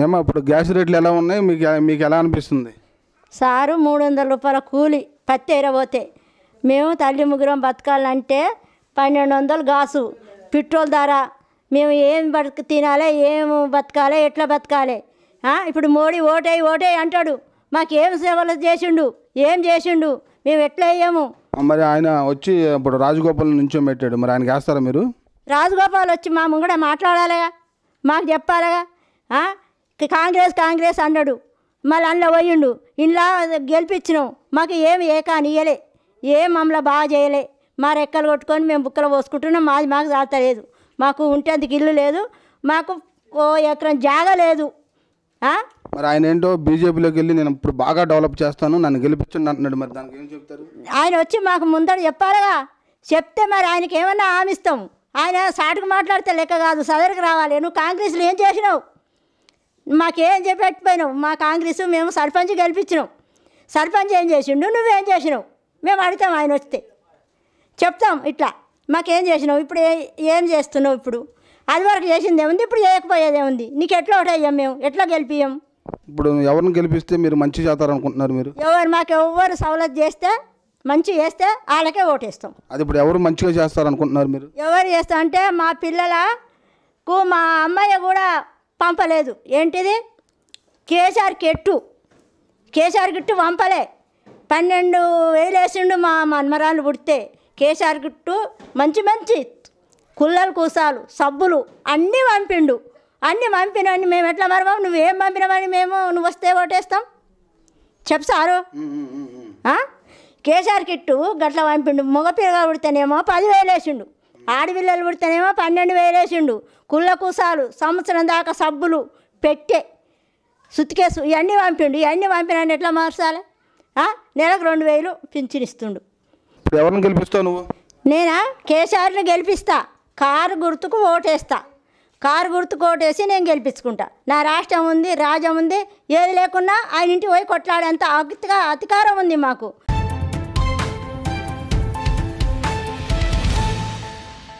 ఏమో ఇప్పుడు గ్యాస్ రేట్లు ఎలా ఉన్నాయి మీకు మీకు ఎలా అనిపిస్తుంది సారు మూడు వందల రూపాయల కూలి పత్తి ఎరబోతే మేము తల్లి ముగ్గురం బతకాలంటే పన్నెండు వందలు గాసు పెట్రోల్ ధర మేము ఏం బతక తినాలి ఏం బతకాలి ఎట్లా బతకాలి ఇప్పుడు మోడీ ఓటే ఓటే అంటాడు మాకేం సేవలు చేసిండు ఏం చేసిండు మేము ఎట్లా అయ్యాము మరి ఆయన వచ్చి ఇప్పుడు రాజగోపాల్ నుంచి పెట్టాడు మరి ఆయనకి వేస్తారా మీరు రాజగోపాల్ వచ్చి మా ముంగడ మాట్లాడాలిగా మాకు చెప్పాలిగా కాంగ్రెస్ కాంగ్రెస్ అన్నాడు మళ్ళీ అందులో పోయిండు ఇంట్లో గెలిపించినాం మాకు ఏమి ఏ కాని ఇయ్యలే ఏం మమ్మల్ని బాగా చేయలే మా రెక్కలు కొట్టుకొని మేము బుక్కలు పోసుకుంటున్నాం మాది మాకు దాతలేదు మాకు ఉంటేందుకు ఇల్లు లేదు మాకు ఓ ఎకరం జాగా లేదు మరి ఆయన ఏంటో బీజేపీలోకి వెళ్ళి నేను ఇప్పుడు బాగా డెవలప్ చేస్తాను నన్ను గెలిపించండి అంటున్నాడు మరి దానికి ఏం చెప్తారు ఆయన వచ్చి మాకు ముందర చెప్పాలిగా చెప్తే మరి ఆయనకి ఏమన్నా ఆమిస్తాం ఆయన సాటుకు మాట్లాడితే లెక్క కాదు సదరికి రావాలి నువ్వు కాంగ్రెస్లో ఏం చేసినావు మాకేం చెప్పెట్టిపోయినావు మా కాంగ్రెస్ మేము సర్పంచ్ గెలిపించినాం సర్పంచ్ ఏం చేసిండు నువ్వేం చేసినావు మేము అడుగుతాం ఆయన వస్తే చెప్తాం ఇట్లా మాకేం చేసినావు ఇప్పుడు ఏం చేస్తున్నావు ఇప్పుడు అది వరకు చేసిందే ఉంది ఇప్పుడు చేయకపోయేదే ఉంది నీకు ఎట్లా ఒకటయ్యాం మేము ఎట్లా గెలిపియం ఇప్పుడు ఎవరిని గెలిపిస్తే మీరు మంచి చేస్తారనుకుంటున్నారు మీరు ఎవరు మాకు ఎవరు సవలత్ చేస్తే మంచి చేస్తే వాళ్ళకే ఓటేస్తాం అది ఇప్పుడు ఎవరు మంచిగా చేస్తారనుకుంటున్నారు మీరు ఎవరు చేస్తా అంటే మా పిల్లలకు మా అమ్మాయి కూడా పంపలేదు ఏంటిది కేసీఆర్ కెట్టు కేసీఆర్ గిట్టు పంపలే పన్నెండు వేలు వేసిండు మా మన్మరాలు పుడితే కేసీఆర్ గిట్టు మంచి మంచి కుల్లలు కూసాలు సబ్బులు అన్నీ పంపిండు అన్నీ పంపినని మేము ఎట్లా నువ్వు నువ్వేం పంపినవని మేము నువ్వు వస్తే ఓటేస్తాం చెప్ సారు కేసీఆర్ కిట్టు గట్ల పంపిండు మగ పుడితేనేమో పదివేలు వేసిండు ఆడపిల్లలు పుడితేనేమో పన్నెండు వేలేసిండు కుల్లకూసాలు సంవత్సరం దాకా సబ్బులు పెట్టే సుతికేసు ఇవన్నీ పంపిండు ఇవన్నీ పంపినాన్ని ఎట్లా మార్చాలి నెలకు రెండు వేలు పింఛనిస్తుండు ఎవరిని గెలిపిస్తావు నువ్వు నేనా కేసీఆర్ని గెలిపిస్తా కారు గుర్తుకు ఓటేస్తా కారు గుర్తుకు ఓటేసి నేను గెలిపించుకుంటా నా రాష్ట్రం ఉంది రాజ్యం ఉంది ఏది లేకున్నా ఆయన ఇంటి పోయి కొట్లాడేంత అతిగా అధికారం ఉంది మాకు